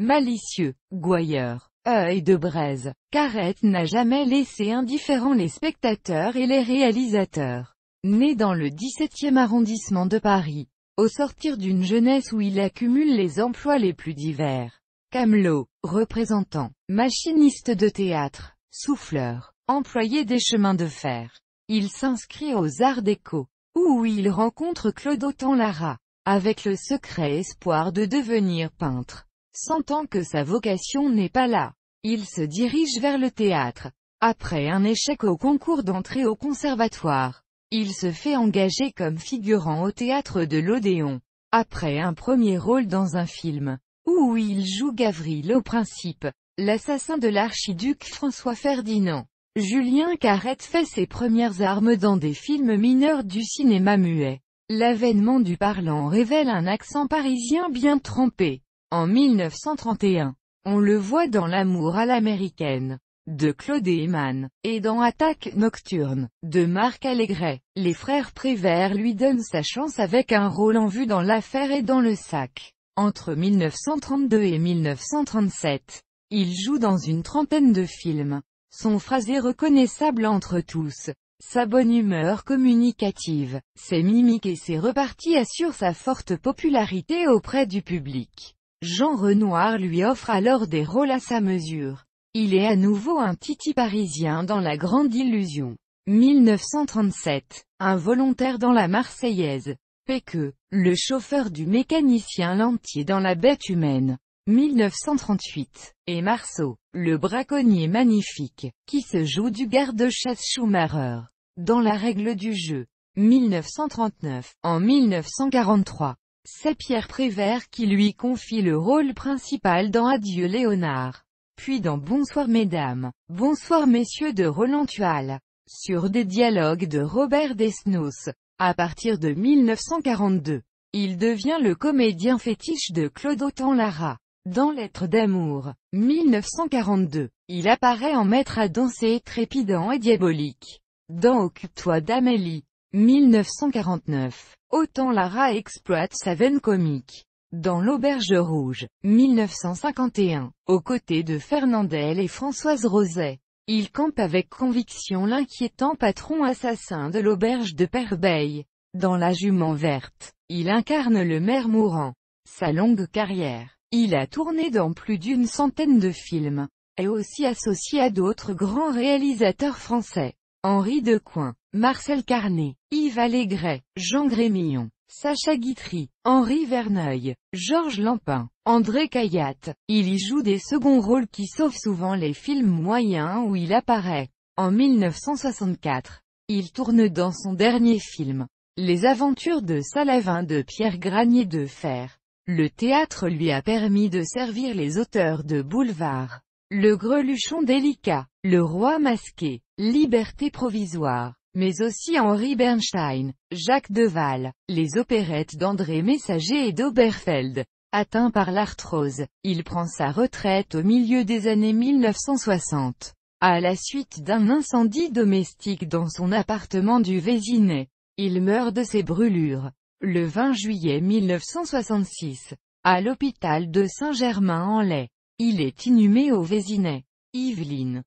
Malicieux, gouailleur, œil de braise, Carrette n'a jamais laissé indifférents les spectateurs et les réalisateurs. Né dans le 17e arrondissement de Paris, au sortir d'une jeunesse où il accumule les emplois les plus divers. Camelot, représentant, machiniste de théâtre, souffleur, employé des chemins de fer. Il s'inscrit aux Arts Déco, où il rencontre Claude Autant Lara, avec le secret espoir de devenir peintre sentant que sa vocation n'est pas là. Il se dirige vers le théâtre. Après un échec au concours d'entrée au conservatoire, il se fait engager comme figurant au théâtre de l'Odéon. Après un premier rôle dans un film, où il joue Gavril au principe, l'assassin de l'archiduc François Ferdinand, Julien Carrette fait ses premières armes dans des films mineurs du cinéma muet. L'avènement du parlant révèle un accent parisien bien trempé. En 1931, on le voit dans L'amour à l'américaine, de Claude Eman, et dans Attaque nocturne, de Marc Allégret. Les frères Prévert lui donnent sa chance avec un rôle en vue dans L'affaire et dans le sac. Entre 1932 et 1937, il joue dans une trentaine de films. Son phrasé reconnaissable entre tous, sa bonne humeur communicative, ses mimiques et ses reparties assurent sa forte popularité auprès du public. Jean Renoir lui offre alors des rôles à sa mesure. Il est à nouveau un titi parisien dans La Grande Illusion. 1937. un volontaire dans la Marseillaise. Péqueux. Le chauffeur du mécanicien Lantier dans La Bête humaine. 1938. Et Marceau. Le braconnier magnifique, qui se joue du garde-chasse Schumacher. Dans La règle du jeu. 1939. En 1943, c'est Pierre Prévert qui lui confie le rôle principal dans Adieu Léonard. Puis dans Bonsoir Mesdames, Bonsoir Messieurs de Roland Sur des dialogues de Robert Desnos. À partir de 1942, il devient le comédien fétiche de Claude Autant Lara. Dans Lettre d'amour, 1942, il apparaît en maître à danser trépidant et diabolique. Dans Occupe-toi d'Amélie, 1949. Autant Lara exploite sa veine comique. Dans l'Auberge Rouge, 1951, aux côtés de Fernandel et Françoise Roset. Il campe avec conviction l'inquiétant patron assassin de l'Auberge de Perbeil. Dans La Jument Verte, il incarne le maire mourant. Sa longue carrière, il a tourné dans plus d'une centaine de films, est aussi associé à d'autres grands réalisateurs français. Henri Decoing, Marcel Carnet, Yves Allégret, Jean Grémillon, Sacha Guitry, Henri Verneuil, Georges Lampin, André Cayatte. Il y joue des seconds rôles qui sauvent souvent les films moyens où il apparaît. En 1964, il tourne dans son dernier film, Les aventures de Salavin de Pierre Granier de Fer. Le théâtre lui a permis de servir les auteurs de Boulevard, Le Greluchon délicat, Le Roi masqué, Liberté provisoire, mais aussi Henri Bernstein, Jacques Deval, les opérettes d'André Messager et d'Oberfeld. Atteint par l'arthrose, il prend sa retraite au milieu des années 1960, à la suite d'un incendie domestique dans son appartement du Vésinet. Il meurt de ses brûlures. Le 20 juillet 1966, à l'hôpital de Saint-Germain-en-Laye, il est inhumé au Vésinet. Yveline